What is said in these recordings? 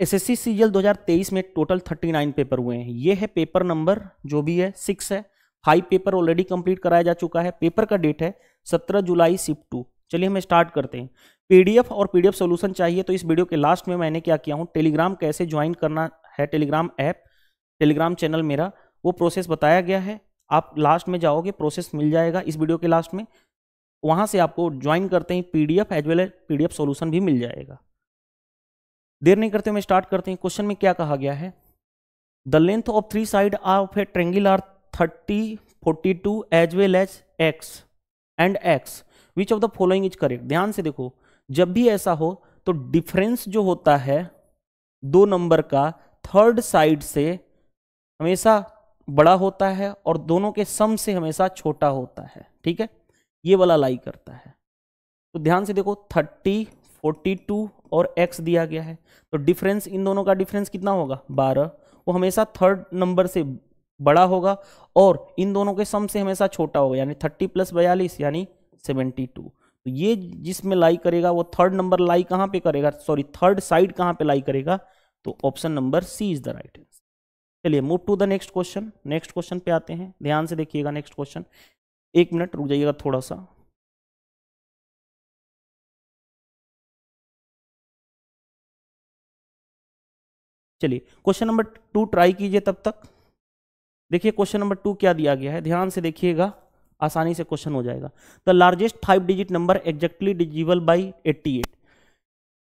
SSC CGL 2023 में total 39 paper हुए हैं ये है पेपर नंबर जो भी है सिक्स है फाइव पेपर ऑलरेडी कंप्लीट कराया जा चुका है पेपर का डेट है 17 जुलाई शिफ्ट टू चलिए हम स्टार्ट करते हैं पीडीएफ और पीडीएफ सॉल्यूशन चाहिए तो इस वीडियो के लास्ट में मैंने क्या किया हूँ टेलीग्राम कैसे ज्वाइन करना है टेलीग्राम ऐप टेलीग्राम चैनल मेरा वो प्रोसेस बताया गया है आप लास्ट में जाओगे प्रोसेस मिल जाएगा इस वीडियो के लास्ट में वहाँ से आपको ज्वाइन करते ही PDF as well as PDF solution भी मिल जाएगा देर नहीं करते हुए स्टार्ट करते हैं क्वेश्चन में क्या कहा गया है the length of three side of a triangle are thirty forty two as well as x and x which of the following is correct ध्यान से देखो जब भी ऐसा हो तो डिफरेंस जो होता है दो नंबर का थर्ड साइड से हमेशा बड़ा होता है और दोनों के सम से हमेशा छोटा होता है ठीक है ये वाला लाई करता है तो ध्यान से देखो थर्टी फोर्टी टू और x दिया गया है तो डिफरेंस इन दोनों का डिफरेंस कितना होगा बारह वो हमेशा थर्ड नंबर से बड़ा होगा और इन दोनों के सम से हमेशा छोटा होगा यानी थर्टी प्लस बयालीस यानी सेवेंटी टू तो ये जिसमें लाई करेगा वो थर्ड नंबर लाई कहाँ पे करेगा सॉरी थर्ड साइड कहाँ पे लाई करेगा तो option number C is the right चलिए move to the next question next question पे आते हैं ध्यान से देखिएगा नेक्स्ट क्वेश्चन एक मिनट रुक जाइएगा थोड़ा सा चलिए क्वेश्चन नंबर टू ट्राई कीजिए तब तक देखिए क्वेश्चन नंबर टू क्या दिया गया है ध्यान से देखिएगा आसानी से क्वेश्चन हो जाएगा the largest five digit number exactly divisible by eighty eight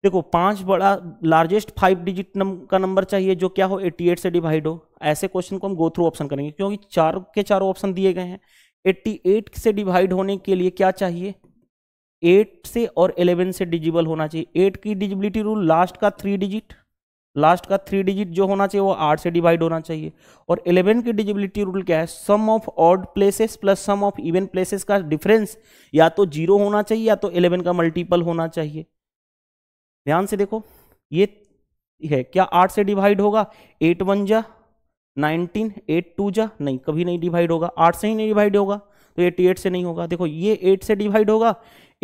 देखो पांच बड़ा लार्जेस्ट फाइव डिजिट नम, का नंबर चाहिए जो क्या हो 88 से डिवाइड हो ऐसे क्वेश्चन को हम गो थ्रू ऑप्शन करेंगे क्योंकि चार के चारों ऑप्शन दिए गए हैं 88 से डिवाइड होने के लिए क्या चाहिए 8 से और 11 से डिजिबल होना चाहिए 8 की डिजिबिलिटी रूल लास्ट का थ्री डिजिट लास्ट का थ्री डिजिट जो होना चाहिए वो आठ से डिवाइड होना चाहिए और इलेवन की डिजिबिलिटी रूल क्या है sum of odd places plus sum of even places का डिफरेंस या तो जीरो होना चाहिए या तो इलेवन का मल्टीपल होना चाहिए ध्यान से देखो ये है क्या आठ से डिवाइड होगा एट वन जा नाइनटीन एट टू जा नहीं कभी नहीं डिवाइड होगा आठ से ही नहीं डिवाइड होगा तो एटी एट से नहीं होगा देखो ये एट से डिवाइड होगा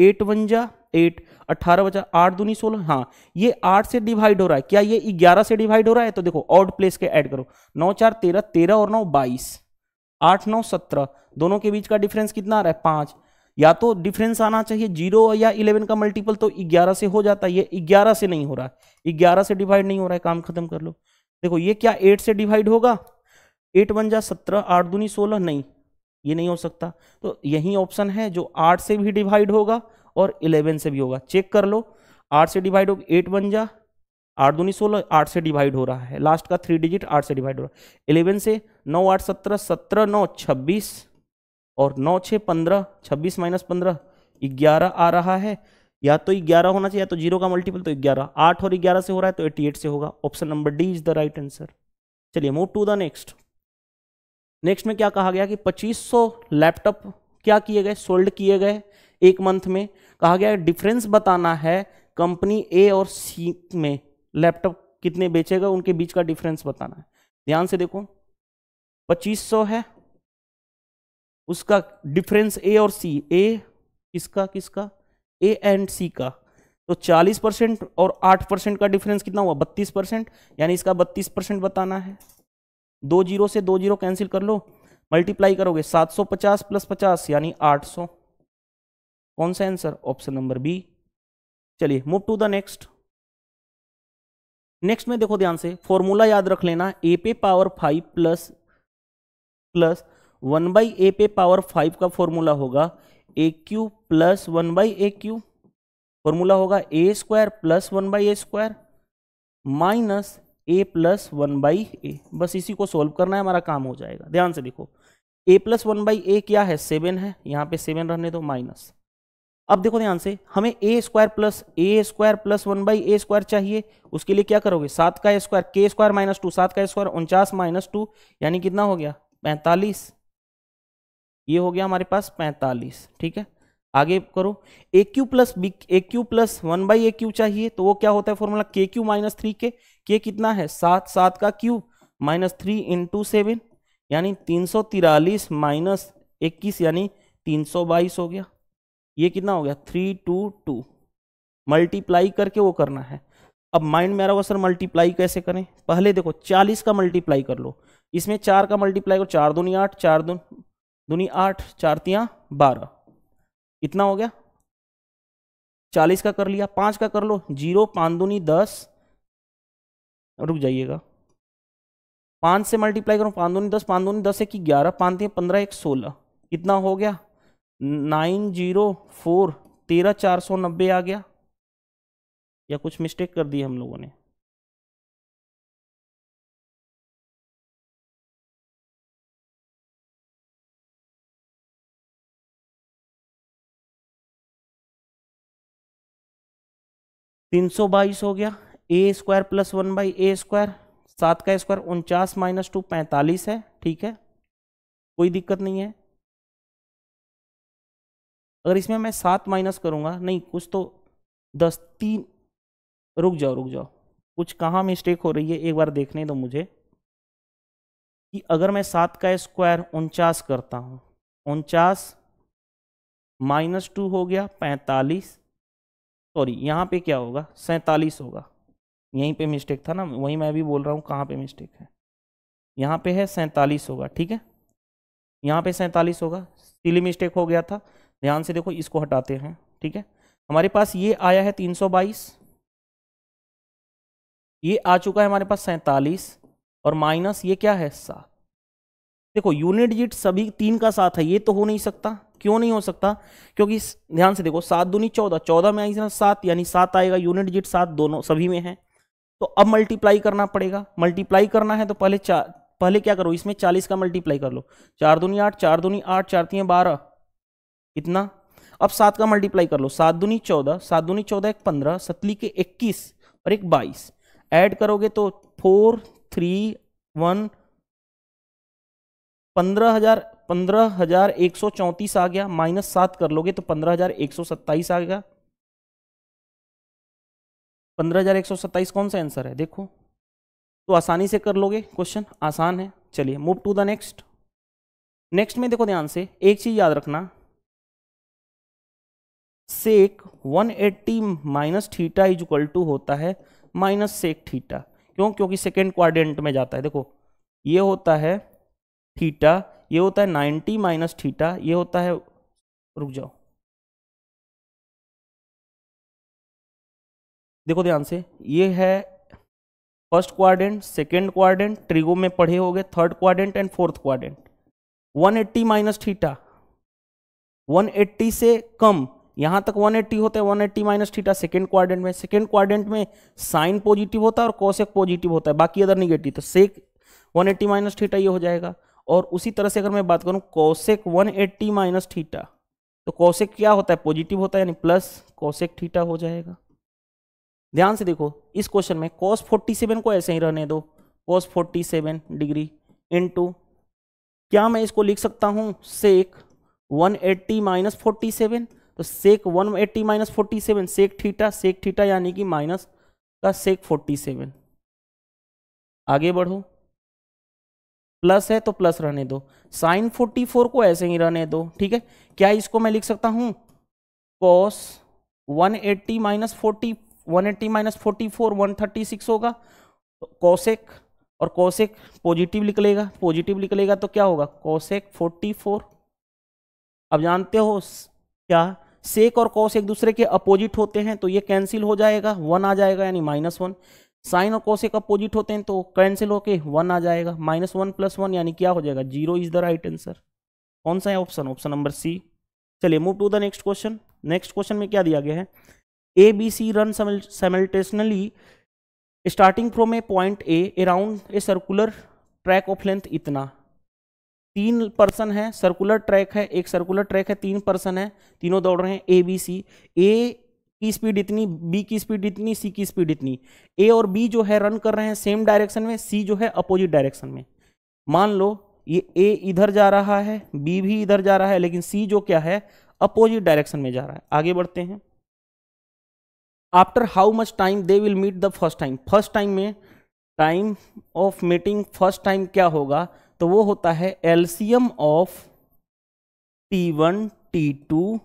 एट वन जा एट अट्ठारह बचा आठ दूनी सोलह हाँ ये आठ से डिवाइड हो रहा है क्या ये ग्यारह से डिवाइड हो रहा है तो देखो ऑड प्लेस के ऐड करो नौ चार तेरह तेरह और नौ बाईस आठ नौ सत्रह दोनों के बीच का डिफरेंस कितना आ रहा है पाँच या तो डिफरेंस आना चाहिए जीरो या इलेवन का मल्टीपल तो ग्यारह से हो जाता है ये ग्यारह से नहीं हो रहा है ग्यारह से डिवाइड नहीं हो रहा है काम खत्म कर लो देखो ये क्या एट से डिवाइड होगा एट वन जा सत्रह आठ दूनी सोलह नहीं ये नहीं हो सकता तो यही ऑप्शन है जो आठ से भी डिवाइड होगा और इलेवन से भी होगा चेक कर लो आठ से डिवाइड हो एट बन जा आठ दूनी सोलह आठ से डिवाइड हो रहा है लास्ट का थ्री डिजिट आठ से डिवाइड हो रहा है इलेवन से नौ आठ सत्रह सत्रह नौ छब्बीस और नौ छः पंद्रह छब्बीस माइनस पंद्रह ग्यारह आ रहा है या तो ग्यारह होना चाहिए या तो जीरो का मल्टीपल तो ग्यारह आठ और ग्यारह से हो रहा है तो एट्टी एट से होगा option number D is the right answer चलिए move to the next next में क्या कहा गया कि 2500 लैपटॉप क्या किए गए सोल्ड किए गए एक मंथ में कहा गया डिफरेंस बताना है कंपनी ए और सी में लैपटॉप कितने बेचेगा उनके बीच का डिफरेंस बताना है ध्यान से देखो 2500 है उसका डिफरेंस ए और सी ए किसका किसका ए एंड सी का तो 40 परसेंट और 8 परसेंट का डिफरेंस कितना हुआ 32 परसेंट यानी इसका 32 परसेंट बताना है दो जीरो से दो जीरो कैंसिल कर लो मल्टीप्लाई करोगे 750 प्लस 50 यानी 800 कौन सा आंसर ऑप्शन नंबर बी चलिए move to the next next में देखो ध्यान से फॉर्मूला याद रख लेना ए पे power five plus plus one by a पे पावर फाइव का फॉर्मूला होगा a Q plus one by a Q formula होगा a square plus one by a square minus a plus one by a बस इसी को solve करना है हमारा काम हो जाएगा ध्यान से देखो a plus one by a क्या है सेवन है यहाँ पे सेवन रहने दो माइनस अब देखो ध्यान से हमें a square plus a square plus one by a square चाहिए उसके लिए क्या करोगे सात का स्क्वायर के स्क्वायर माइनस टू सात का स्क्वायर उनचास माइनस टू यानी कितना हो गया पैंतालीस ये हो गया हमारे पास पैंतालीस ठीक है आगे करो a Q plus B a Q plus one by a Q चाहिए तो वो क्या होता है फॉर्मूला के क्यू माइनस थ्री के के कितना है सात सात का Q minus three into seven यानी तीन सौ तिरालीस माइनस इक्कीस यानी तीन सौ बाईस हो गया ये कितना हो गया थ्री टू टू मल्टीप्लाई करके वो करना है अब माइंड में आ रहा सर मल्टीप्लाई कैसे करें पहले देखो चालीस का मल्टीप्लाई कर लो इसमें चार का मल्टीप्लाई करो चार दूनी आठ चार दून दूनी आठ चार तियाँ बारह कितना हो गया चालीस का कर लिया पाँच का कर लो जीरो पाँच दूनी दस रुक जाइएगा पाँच से मल्टीप्लाई करो पाँच दूनी दस पाँच दूनी दस एक ग्यारह पाँच तीन पंद्रह एक सोलह कितना हो गया नाइन जीरो फोर तेरह चार सौ नब्बे आ गया या कुछ मिस्टेक कर दी हम लोगों ने तीन सौ बाईस हो गया a square plus one by a square सात का स्क्वायर उनचास माइनस टू पैंतालीस है ठीक है कोई दिक्कत नहीं है अगर इसमें मैं सात माइनस करूँगा नहीं कुछ तो दस तीन रुक जाओ रुक जाओ कुछ कहाँ मिस्टेक हो रही है एक बार देखने दो मुझे कि अगर मैं सात का स्क्वायर उनचास करता हूँ उनचास माइनस टू हो गया पैंतालीस सॉरी यहाँ पे क्या होगा सैंतालीस होगा यहीं पे मिस्टेक था ना वहीं मैं भी बोल रहा हूँ कहाँ पे मिस्टेक है यहाँ पे है सैंतालीस होगा ठीक है यहाँ पे सैंतालीस होगा सिली मिस्टेक हो गया था ध्यान से देखो इसको हटाते हैं ठीक है हमारे पास ये आया है 322 ये आ चुका है हमारे पास सैंतालीस और माइनस ये क्या है सात देखो यूनिट डिजिट सभी तीन का साथ है ये तो हो नहीं सकता क्यों नहीं हो सकता क्योंकि ध्यान से देखो सात दूनी चौदह चौदह में आई सात यानी सात आएगा यूनिट डिजिट सात दोनों सभी में है तो अब मल्टीप्लाई करना पड़ेगा मल्टीप्लाई करना है तो पहले चार पहले क्या करो इसमें चालीस का मल्टीप्लाई कर लो चार दूनी आठ चार दूनी आठ चार तीन बारह इतना अब सात का मल्टीप्लाई कर लो सात दूनी चौदह सात दूनी चौदह एक पंद्रह सतली के इक्कीस और एक बाईस ऐड करोगे तो फोर थ्री वन पंद्रह हजार पंद्रह हजार एक सौ चौंतीस आ गया माइनस सात कर लोगे तो पंद्रह हजार एक सौ सत्ताईस आ गया पंद्रह हजार एक सौ सत्ताईस कौन सा आंसर है देखो तो आसानी से कर लोगे क्वेश्चन आसान है चलिए move to the next next में देखो ध्यान से एक चीज याद रखना sec 180 minus theta is equal to होता है माइनस सेक थीटा क्यों क्योंकि सेकेंड क्वारेंट में जाता है देखो ये होता है थीटा ये होता है 90 माइनस थीटा ये होता है रुक जाओ देखो ध्यान से ये है first quadrant second quadrant trigo में पढ़े हो गए third quadrant and fourth quadrant 180 minus theta 180 से कम यहाँ तक 180 होता है 180 eighty minus theta second quadrant में सेकेंड क्वाड्रेंट में साइन पॉजिटिव होता है और कॉसेक पॉजिटिव होता है बाकी अदर निगेटिव तो सेक 180 एट्टी माइनस थीटा ये हो जाएगा और उसी तरह से अगर मैं बात करूँ कॉसेक 180 एट्टी माइनस थीटा तो कॉसेक क्या होता है पॉजिटिव होता है यानी प्लस कॉसेक थीटा हो जाएगा ध्यान से देखो इस क्वेश्चन में कॉस 47 को ऐसे ही रहने दो कॉस 47 डिग्री इनटू क्या मैं इसको लिख सकता हूँ sec one eighty minus forty seven तो sec one eighty minus forty seven sec theta sec theta यानी कि माइनस का सेक फोर्टी सेवन आगे बढ़ो प्लस है तो प्लस रहने दो साइन फोर्टी फोर को ऐसे ही रहने दो ठीक है क्या इसको मैं लिख सकता हूं cos one eighty minus forty one eighty minus forty four one thirty six होगा कॉसेक और कॉसेक पॉजिटिव निकलेगा पॉजिटिव निकलेगा तो क्या होगा कॉसेक फोर्टी फोर अब जानते हो क्या सेक और कॉस एक दूसरे के अपोजिट होते हैं तो ये कैंसिल हो जाएगा वन आ जाएगा यानी माइनस वन साइन और एक अपोजिट होते हैं तो कैंसिल होके वन आ जाएगा माइनस वन प्लस वन यानी क्या हो जाएगा zero is the right answer कौन सा है ऑप्शन ऑप्शन नंबर सी चलिए move to the next question next question में क्या दिया गया है A B C run simultaneously starting from a point A around a circular track of length इतना तीन पर्सन है सर्कुलर ट्रैक है एक सर्कुलर ट्रैक है तीन पर्सन है तीनों दौड़ रहे हैं ए बी सी ए की स्पीड इतनी बी की स्पीड इतनी सी की स्पीड इतनी ए और बी जो है रन कर रहे हैं सेम डायरेक्शन में सी जो है अपोजिट डायरेक्शन में मान लो ये ए इधर जा रहा है बी भी इधर जा रहा है लेकिन सी जो क्या है अपोजिट डायरेक्शन में जा रहा है आगे बढ़ते हैं after how much time they will meet the first time first time में time of meeting first time क्या होगा तो वो होता है LCM of T one T two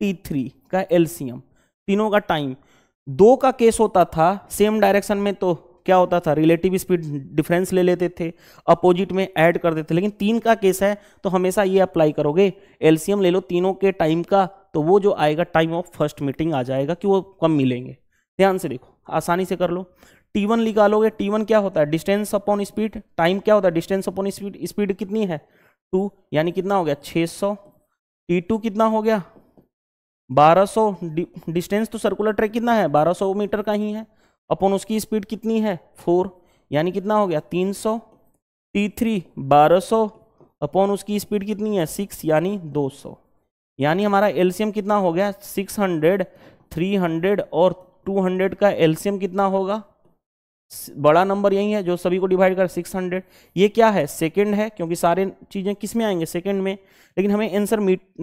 T three का एल्सियम तीनों का टाइम दो का केस होता था सेम डायरेक्शन में तो क्या होता था रिलेटिव स्पीड डिफरेंस ले लेते थे अपोजिट में ऐड कर देते थे लेकिन तीन का केस है तो हमेशा ये अप्लाई करोगे एलसीएम ले लो तीनों के टाइम का तो वो जो आएगा टाइम ऑफ फर्स्ट मीटिंग आ जाएगा कि वो कम मिलेंगे ध्यान से देखो आसानी से कर लो टी वन निकालोगे टी वन क्या होता है डिस्टेंस अपॉन स्पीड टाइम क्या होता है डिस्टेंस अपॉन स्पीड स्पीड कितनी है टू यानी कितना हो गया छः सौ टी टू कितना हो गया बारह सौ डिस्टेंस तो सर्कुलर ट्रैक कितना है बारह सौ मीटर का ही है अपॉन उसकी स्पीड कितनी है फोर यानी कितना हो गया तीन सौ टी थ्री बारह सौ अपॉन उसकी स्पीड कितनी है सिक्स यानी दो सौ यानी हमारा एलसीएम कितना हो गया सिक्स हंड्रेड थ्री हंड्रेड और टू हंड्रेड का एलसीएम कितना होगा बड़ा नंबर यही है जो सभी को डिवाइड कर 600 ये क्या है सेकंड है क्योंकि सारे चीज़ें किस में आएंगे सेकंड में लेकिन हमें आंसर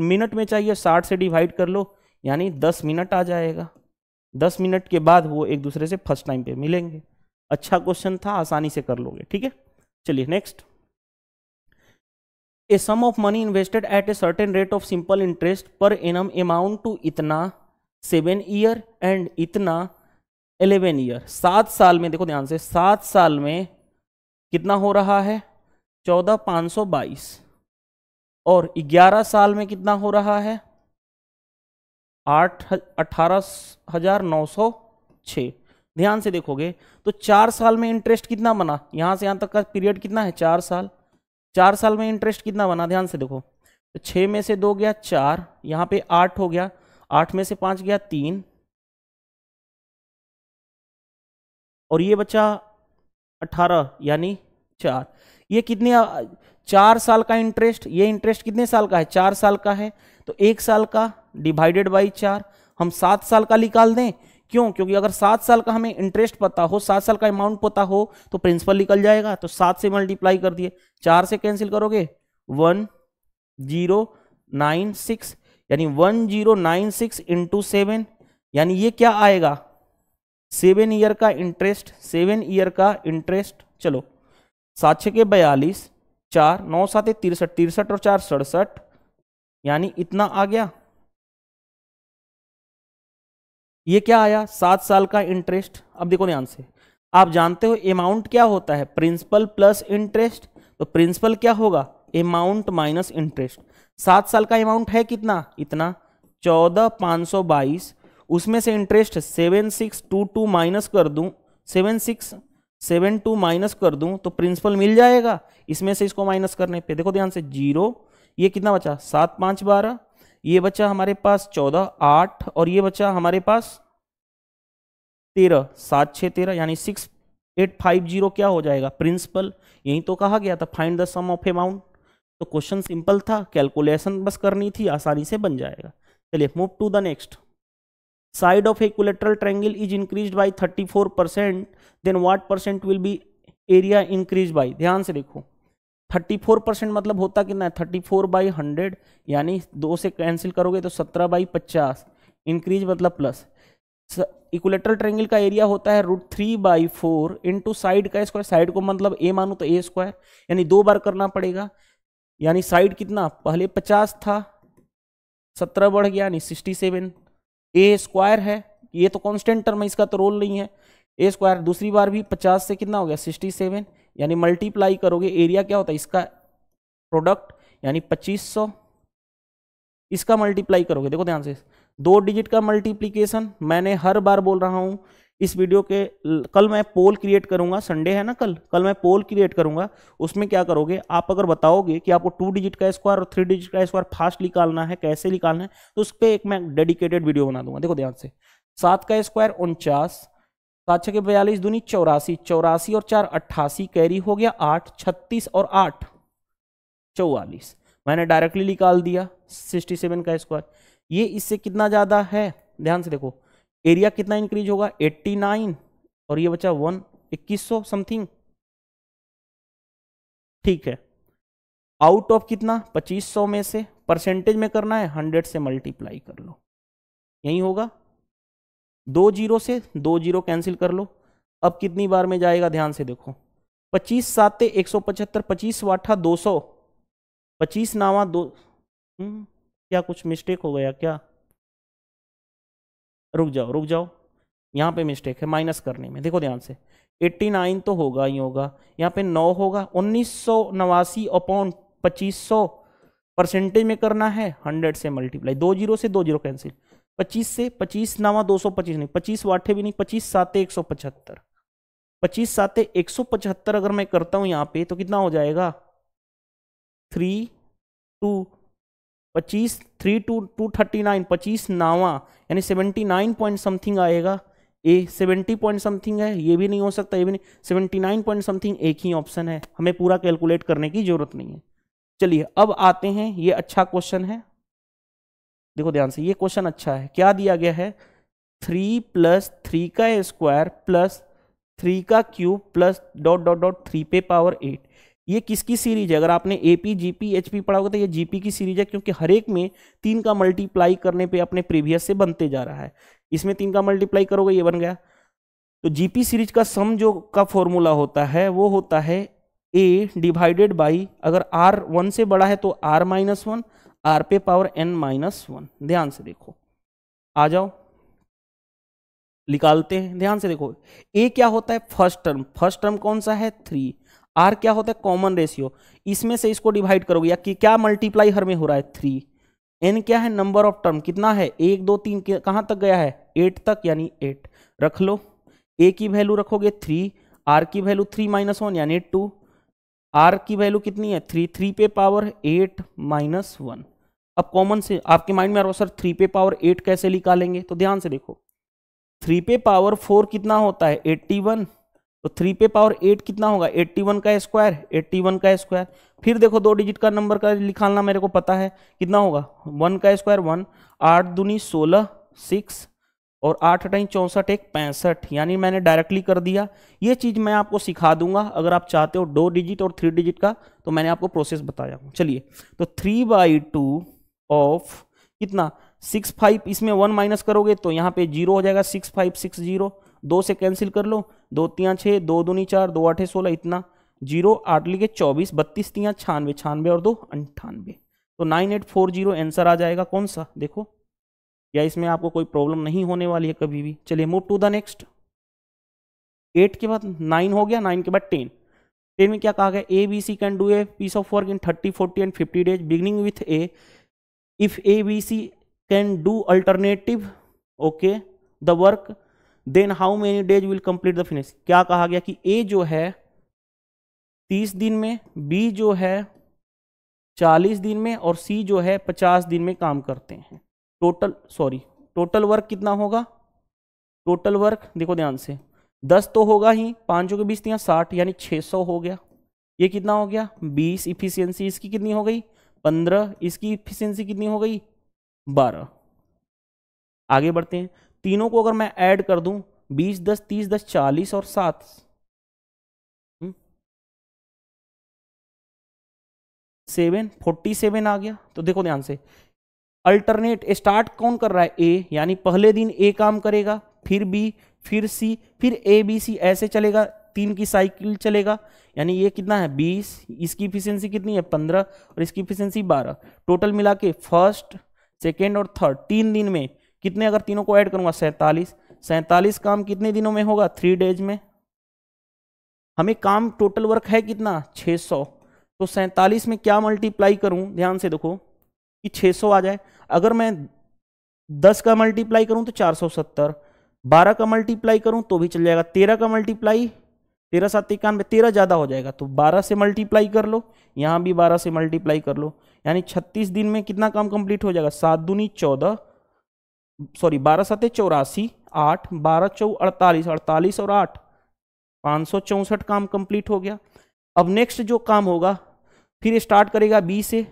मिनट में चाहिए 60 से डिवाइड कर लो यानी 10 मिनट आ जाएगा 10 मिनट के बाद वो एक दूसरे से फर्स्ट टाइम पे मिलेंगे अच्छा क्वेश्चन था आसानी से कर लोगे ठीक है चलिए next a sum of money invested at a certain rate of simple interest per annum amount to इतना सेवन ईयर एंड इतना इलेवन ईयर सात साल में देखो ध्यान से सात साल में कितना हो रहा है चौदह पाँच सौ बाईस और ग्यारह साल में कितना हो रहा है आठ अठारह हजार नौ सौ छः ध्यान से देखोगे तो चार साल में इंटरेस्ट कितना बना यहाँ से यहाँ तक का पीरियड कितना है चार साल चार साल में इंटरेस्ट कितना बना ध्यान से देखो तो छः में से दो गया चार यहाँ पे आठ हो गया आठ में से पाँच गया तीन और ये बच्चा अठारह यानी चार ये कितने चार साल का इंटरेस्ट ये इंटरेस्ट कितने साल का है चार साल का है तो एक साल का डिवाइडेड बाई चार हम सात साल का निकाल दें क्यों क्योंकि अगर सात साल का हमें इंटरेस्ट पता हो सात साल का अमाउंट पता हो तो प्रिंसिपल निकल जाएगा तो सात से मल्टीप्लाई कर दिए चार से कैंसिल करोगे वन जीरो नाइन सिक्स यानी one zero nine six into seven यानी ये क्या आएगा सेवन ईयर का इंटरेस्ट सेवन ईयर का इंटरेस्ट चलो सात छः के बयालीस चार नौ सात तिरसठ तिरसठ और चार सड़सठ यानी इतना आ गया ये क्या आया सात साल का इंटरेस्ट अब देखो ध्यान से आप जानते हो अमाउंट क्या होता है प्रिंसिपल प्लस इंटरेस्ट तो प्रिंसिपल क्या होगा अमाउंट माइनस इंटरेस्ट सात साल का अमाउंट है कितना इतना चौदह पाँच सौ बाईस उसमें से interest seven six two two minus कर दूं seven six seven two minus कर दूं तो प्रिंसिपल मिल जाएगा इसमें से इसको माइनस करने पे देखो ध्यान से जीरो ये कितना बचा सात पाँच बारह ये बचा हमारे पास चौदह आठ और ये बचा हमारे पास तेरह सात छः तेरह यानी सिक्स एट फाइव जीरो क्या हो जाएगा प्रिंसिपल यही तो कहा गया था find the sum of amount तो क्वेश्चन सिंपल था कैलकुलेशन बस करनी थी आसानी से बन जाएगा चलिए move to the next of of equilateral is increase by thirty 34 percent then what percent will be area increase by ध्यान से देखो 34 परसेंट मतलब होता कितना है 34 बाई हंड्रेड यानी दो से कैंसिल करोगे तो 17 बाई पचास इंक्रीज मतलब प्लस इक्वलेटरल ट्रेंगल का एरिया होता है root three by four into side का स्क्वायर साइड को मतलब ए मानो तो ए स्क्वायर यानी दो बार करना पड़ेगा यानी साइड कितना पहले पचास था सत्रह बढ़ गया यानी सिक्सटी सेवन ए स्क्वायर है ये तो कांस्टेंट टर्म है इसका तो रोल नहीं है ए स्क्वायर दूसरी बार भी पचास से कितना हो गया सिक्सटी सेवन यानी मल्टीप्लाई करोगे एरिया क्या होता है इसका प्रोडक्ट यानी पच्चीस सौ इसका मल्टीप्लाई करोगे देखो ध्यान से दो डिजिट का मल्टीप्लीकेशन मैंने हर बार बोल रहा हूँ इस वीडियो के कल मैं पोल क्रिएट करूंगा संडे है ना कल कल मैं पोल क्रिएट करूंगा उसमें क्या करोगे आप अगर बताओगे कि आपको टू डिजिट का स्क्वायर और थ्री डिजिट का स्क्वायर फास्ट निकालना है कैसे निकालना है तो उस पर एक मैं डेडिकेटेड वीडियो बना दूंगा देखो ध्यान से सात का स्क्वायर उनचास सात छः के बयालीस दूनी चौरासी चौरासी और चार अट्ठासी कैरी हो गया आठ छत्तीस और आठ चौवालीस मैंने डायरेक्टली निकाल दिया सिक्सटी सेवन का स्क्वायर ये इससे कितना ज़्यादा है ध्यान से देखो एरिया कितना इंक्रीज होगा 89 और ये बचा वन इक्कीस सौ समथिंग ठीक है आउट ऑफ कितना 2500 में से परसेंटेज में करना है 100 से मल्टीप्लाई कर लो यही होगा दो जीरो से दो जीरो कैंसिल कर लो अब कितनी बार में जाएगा ध्यान से देखो पच्चीस सात एक सौ पचहत्तर पच्चीस वाठा दो सौ पच्चीस नावा दो हम्म, क्या कुछ मिस्टेक हो गया क्या रुक जाओ रुक जाओ यहाँ पे मिस्टेक है माइनस करने में देखो ध्यान से 89 तो होगा ही होगा यहाँ पे 9 होगा उन्नीस सौ नवासी अपॉन पच्चीस परसेंटेज में करना है 100 से मल्टीप्लाई दो जीरो से दो जीरो कैंसिल 25 से 25 नावा 225 नहीं 25 वाठे भी नहीं 25 साते 175 पच्चीस साते पचहत्तर अगर मैं करता हूँ यहाँ पे तो कितना हो जाएगा थ्री टू पच्चीस three two two thirty nine पच्चीस नावा यानी सेवेंटी नाइन पॉइंट समथिंग आएगा ए सेवेंटी पॉइंट समथिंग है ये भी नहीं हो सकता ये भी नहीं सेवेंटी नाइन पॉइंट समथिंग एक ही ऑप्शन है हमें पूरा कैलकुलेट करने की जरूरत नहीं है चलिए अब आते हैं ये अच्छा क्वेश्चन है देखो ध्यान से ये क्वेश्चन अच्छा है क्या दिया गया है थ्री प्लस थ्री का स्क्वायर प्लस थ्री का cube plus dot dot dot three पे पावर एट ये किसकी सीरीज है अगर आपने A P G P H P पढ़ा होगा तो ये जी पी की सीरीज है क्योंकि हर एक में तीन का मल्टीप्लाई करने पे अपने प्रीवियस से बनते जा रहा है इसमें तीन का मल्टीप्लाई करोगे ये बन गया तो जी पी सीरीज का सम जो का फॉर्मूला होता है वो होता है ए डिवाइडेड बाई अगर आर वन से बड़ा है तो आर माइनस वन आर पे पावर एन माइनस वन ध्यान से देखो आ जाओ निकालते हैं ध्यान से देखो ए क्या होता है फर्स्ट टर्म फर्स्ट टर्म कौन सा है थ्री आर क्या होता है कॉमन रेशियो इसमें से इसको डिवाइड करोगे या कि क्या मल्टीप्लाई हर में हो रहा है थ्री एन क्या है नंबर ऑफ टर्म कितना है एक दो तीन कहाँ तक गया है एट तक यानी एट रख लो ए की वैल्यू रखोगे थ्री आर की वैल्यू थ्री माइनस वन यानी टू आर की वैल्यू कितनी है थ्री थ्री पे पावर एट माइनस वन अब कॉमन से आपके माइंड में आ रहा सर थ्री पे पावर एट कैसे निकालेंगे तो ध्यान से देखो थ्री पे पावर फोर कितना होता है एट्टी वन तो थ्री पे पावर एट कितना होगा एट्टी वन का स्क्वायर एट्टी वन का स्क्वायर फिर देखो दो डिजिट का नंबर का निकालना मेरे को पता है कितना होगा वन का स्क्वायर वन आठ दूनी सोलह सिक्स और आठ अठाई चौंसठ एक पैंसठ यानी मैंने डायरेक्टली कर दिया ये चीज़ मैं आपको सिखा दूंगा अगर आप चाहते हो दो डिजिट और थ्री डिजिट का तो मैंने आपको प्रोसेस बताया चलिए तो थ्री बाई टू ऑफ कितना सिक्स फाइव इसमें वन माइनस करोगे तो यहाँ पे जीरो हो जाएगा सिक्स फाइव सिक्स जीरो दो से कैंसिल कर लो दो तियाँ छः दो दूनी चार दो आठे सोलह इतना जीरो आठ लिखे चौबीस बत्तीस तियाँ छानवे छानवे और दो अंठानवे तो nine eight four zero answer आ जाएगा कौन सा देखो या इसमें आपको कोई प्रॉब्लम नहीं होने वाली है कभी भी चलिए move to the next eight के बाद नाइन हो गया नाइन के बाद टेन टेन में क्या कहा गया A B C can do a piece of work in thirty forty and fifty days beginning with A if A B C can do alternative okay the work then how many days will complete the finish क्या कहा गया कि ए जो है तीस दिन में B जो है चालीस दिन में और सी जो है पचास दिन में काम करते हैं टोटल सॉरी टोटल वर्क कितना होगा टोटल वर्क देखो ध्यान से दस तो होगा ही पाँचों के बीस दिया तो साठ यानी छः सौ हो गया ये कितना हो गया बीस इफिशियंसी इसकी कितनी हो गई पंद्रह इसकी इफिशियंसी कितनी हो गई बारह आगे बढ़ते हैं तीनों को अगर मैं ऐड कर दूं बीस दस तीस दस चालीस और सात हम्म। सेवन फोर्टी सेवन आ गया तो देखो ध्यान से अल्टरनेट स्टार्ट कौन कर रहा है ए यानी पहले दिन ए काम करेगा फिर बी फिर सी फिर ए बी सी ऐसे चलेगा तीन की साइकिल चलेगा यानी ये कितना है बीस इसकी इफिशियंसी कितनी है पंद्रह और इसकी इफिशियंसी बारह टोटल मिला के फर्स्ट सेकेंड और थर्ड तीन दिन में कितने अगर तीनों को ऐड करूंगा सैंतालीस सैंतालीस काम कितने दिनों में होगा थ्री डेज में हमें काम टोटल वर्क है कितना 600 तो सैंतालीस में क्या मल्टीप्लाई करूं ध्यान से देखो कि 600 आ जाए अगर मैं 10 का मल्टीप्लाई करूं तो 470 12 का मल्टीप्लाई करूं तो भी चल जाएगा 13 का मल्टीप्लाई तेरह सात इक्यानवे तेरह ज़्यादा हो जाएगा तो बारह से मल्टीप्लाई कर लो यहाँ भी बारह से मल्टीप्लाई कर लो यानी छत्तीस दिन में कितना काम कंप्लीट हो जाएगा सात दूनी चौदह सॉरी बारह सत चौरासी आठ बारह चौ अड़तालीस अड़तालीस और आठ पाँच सौ चौंसठ काम कंप्लीट हो गया अब नेक्स्ट जो काम होगा फिर स्टार्ट करेगा बीस से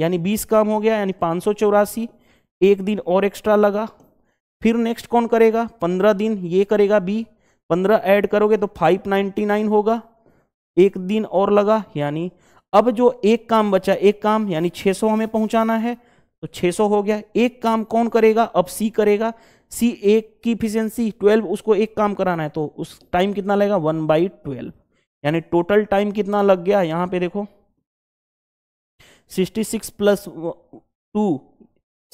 यानी बीस काम हो गया यानी पाँच सौ चौरासी एक दिन और एक्स्ट्रा लगा फिर नेक्स्ट कौन करेगा पंद्रह दिन ये करेगा बी पंद्रह ऐड करोगे तो फाइव नाइन्टी नाइन होगा एक दिन और लगा यानी अब जो एक काम बचा एक काम यानी सौ हमें पहुँचाना है तो 600 हो गया एक काम कौन करेगा अब सी करेगा सी एक की इफिशियंसी 12 उसको एक काम कराना है तो उस टाइम कितना लगेगा वन बाई ट्वेल्व यानी टोटल टाइम कितना लग गया यहाँ पे देखो 66 six plus two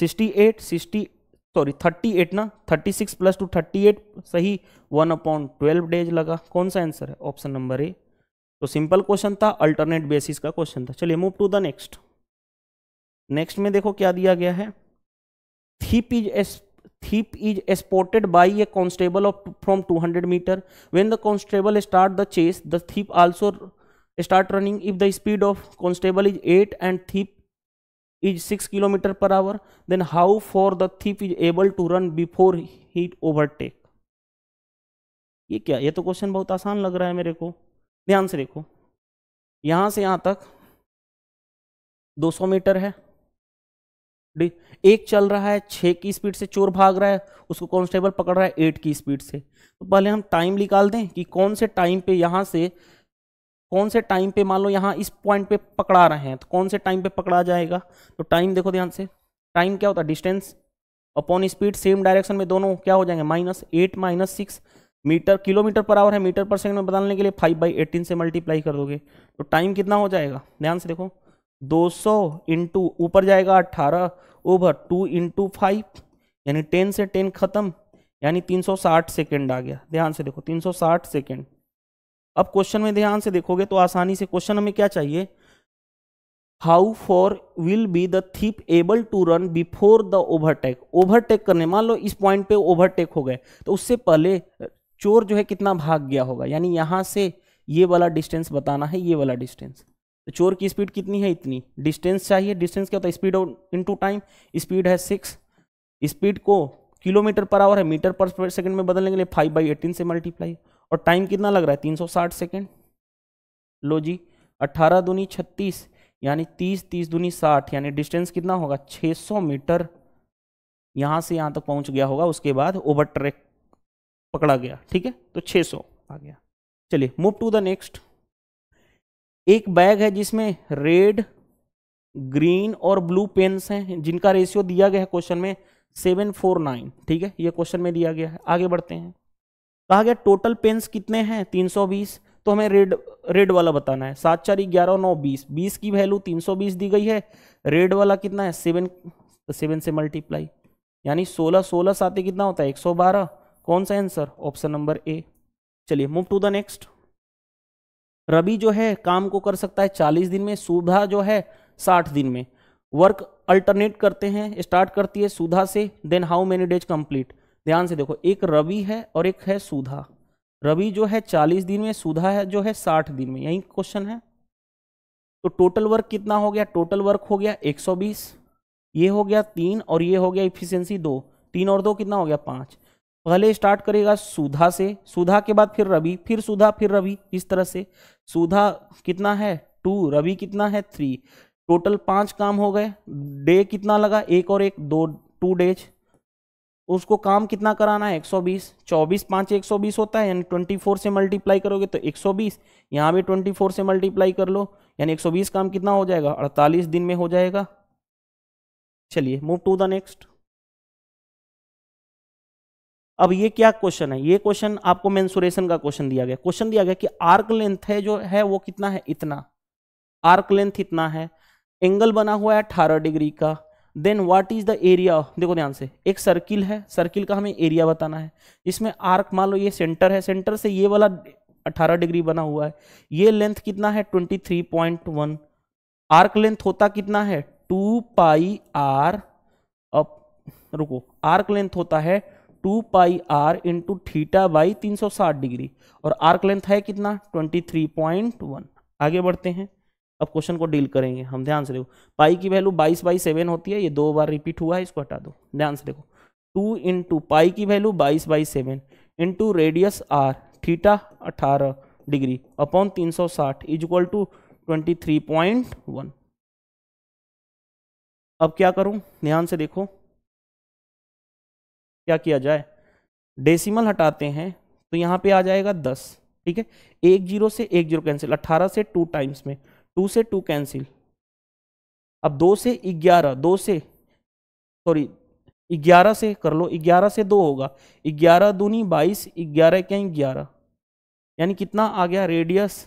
sixty eight sixty sorry thirty eight ना thirty six plus two thirty eight सही वन अपॉन ट्वेल्व डेज लगा कौन सा आंसर है ऑप्शन नंबर ए तो सिंपल क्वेश्चन था अल्टरनेट बेसिस का क्वेश्चन था चलिए move to the next next में देखो क्या दिया गया है thief is S thief is exported by a constable of from 200 hundred metre when the constable start the chase the thief also start running if the speed of constable is eight and thief is six kilometre per hour then how far the thief is able to run before he overtake ये क्या ये तो question बहुत आसान लग रहा है मेरे को ध्यान से देखो यहां से यहां तक 200 मीटर है एक चल रहा है छः की स्पीड से चोर भाग रहा है उसको कॉन्स्टेबल पकड़ रहा है एट की स्पीड से तो पहले हम टाइम निकाल दें कि कौन से टाइम पे यहाँ से कौन से टाइम पे मान लो यहाँ इस पॉइंट पे पकड़ा रहे हैं तो कौन से टाइम पे पकड़ा जाएगा तो टाइम देखो ध्यान से टाइम क्या होता है distance upon speed same direction में दोनों क्या हो जाएंगे minus eight minus six metre kilometre per hour है मीटर पर सेकंड में बदलने के लिए फाइव बाई एटीन से मल्टीप्लाई कर दोगे तो टाइम कितना हो जाएगा ध्यान से देखो दो सौ इंटू ऊपर जाएगा अट्ठारह ओवर टू इंटू फाइव यानी टेन से टेन ख़त्म यानी तीन सौ साठ सेकेंड आ गया ध्यान से देखो तीन सौ साठ सेकेंड अब क्वेश्चन में ध्यान से देखोगे तो आसानी से क्वेश्चन हमें क्या चाहिए how far will be the thief able to run before the overtake overtake करने मान लो इस पॉइंट पे ओवरटेक हो गए तो उससे पहले चोर जो है कितना भाग गया होगा यानी यहाँ से ये वाला डिस्टेंस बताना है ये वाला डिस्टेंस तो चोर की स्पीड कितनी है इतनी डिस्टेंस चाहिए डिस्टेंस क्या होता है स्पीड टू टाइम स्पीड है सिक्स स्पीड को किलोमीटर पर आवर है मीटर पर सेकंड में बदलने के लिए फाइव बाई एटीन से मल्टीप्लाई और टाइम कितना लग रहा है तीन सौ साठ सेकेंड लो जी अट्ठारह दूनी छत्तीस यानी तीस तीस दूनी साठ यानी डिस्टेंस कितना होगा छः सौ मीटर यहाँ से यहाँ तक पहुँच गया होगा उसके बाद ओवर ट्रैक पकड़ा गया ठीक है तो छः सौ आ गया चलिए मूव टू द नेक्स्ट एक बैग है जिसमें रेड ग्रीन और ब्लू पेन्स हैं जिनका रेशियो दिया गया है क्वेश्चन में सेवन फोर नाइन ठीक है ये क्वेश्चन में दिया गया है आगे बढ़ते हैं कहा गया टोटल पेन्स कितने हैं तीन सौ बीस तो हमें रेड रेड वाला बताना है सात चार ग्यारह नौ बीस बीस की वैल्यू तीन सौ बीस दी गई है रेड वाला कितना है सेवन सेवन से मल्टीप्लाई यानी सोलह सोलह साथ कितना होता है एक सौ बारह कौन सा आंसर ऑप्शन नंबर ए चलिए move to the next Ravi जो है काम को कर सकता है चालीस दिन में सुधा जो है साठ दिन में वर्क अल्टरनेट करते हैं स्टार्ट करती है सुधा से then how many days complete ध्यान से देखो एक रवि है और एक है सुधा रवि जो है चालीस दिन में सुधा है जो है साठ दिन में यही क्वेश्चन है तो टोटल वर्क कितना हो गया टोटल वर्क हो गया बीस ये हो गया तीन और ये हो गया इफिशियंसी दो तीन और दो कितना हो गया पाँच पहले स्टार्ट करेगा सुधा से सुधा के बाद फिर रवि फिर सुधा फिर रवि इस तरह से सुधा कितना है टू रवि कितना है थ्री टोटल पांच काम हो गए डे कितना लगा एक और एक दो टू डेज उसको काम कितना कराना है 120 24 पाँच एक होता है यानी 24 से मल्टीप्लाई करोगे तो 120 यहाँ भी ट्वेंटी से मल्टीप्लाई कर लो यानी 120 काम कितना हो जाएगा 48 दिन में हो जाएगा चलिए मूव टू द नेक्स्ट अब ये क्या क्वेश्चन है ये क्वेश्चन आपको मेंसुरेशन का क्वेश्चन दिया गया क्वेश्चन दिया गया कि आर्क लेंथ है जो है वो कितना है इतना आर्क लेंथ इतना है एंगल बना हुआ है अठारह डिग्री का then what is the area देखो ध्यान से एक सर्किल है सर्किल का हमें एरिया बताना है इसमें आर्क मान लो ये सेंटर है सेंटर से ये वाला 18 डिग्री बना हुआ है ये लेंथ कितना है 23.1 आर्क लेंथ होता कितना है 2 पाई आर अब रुको आर्क लेंथ होता है two pi r into theta by तीन सौ साठ डिग्री और आर्क लेंथ है कितना ट्वेंटी थ्री पॉइंट वन आगे बढ़ते हैं अब क्वेश्चन को डील करेंगे हम ध्यान से देखो पाई की वैल्यू बाईस बाई सेवन होती है ये दो बार रिपीट हुआ है इसको हटा दो ध्यान से देखो टू इंटू पाई की वैल्यू बाईस by seven into radius r theta अठारह डिग्री अपॉन तीन सौ साठ is equal to twenty three point one अब क्या करूं ध्यान से देखो क्या किया जाए डेसिमल हटाते हैं तो यहाँ पे आ जाएगा दस ठीक है एक जीरो से एक जीरो कैंसिल अट्ठारह से टू टाइम्स में टू से टू कैंसिल अब दो से ग्यारह दो से सॉरी ग्यारह से कर लो ग्यारह से दो होगा ग्यारह दूनी बाईस ग्यारह क्या ग्यारह यानी कितना आ गया रेडियस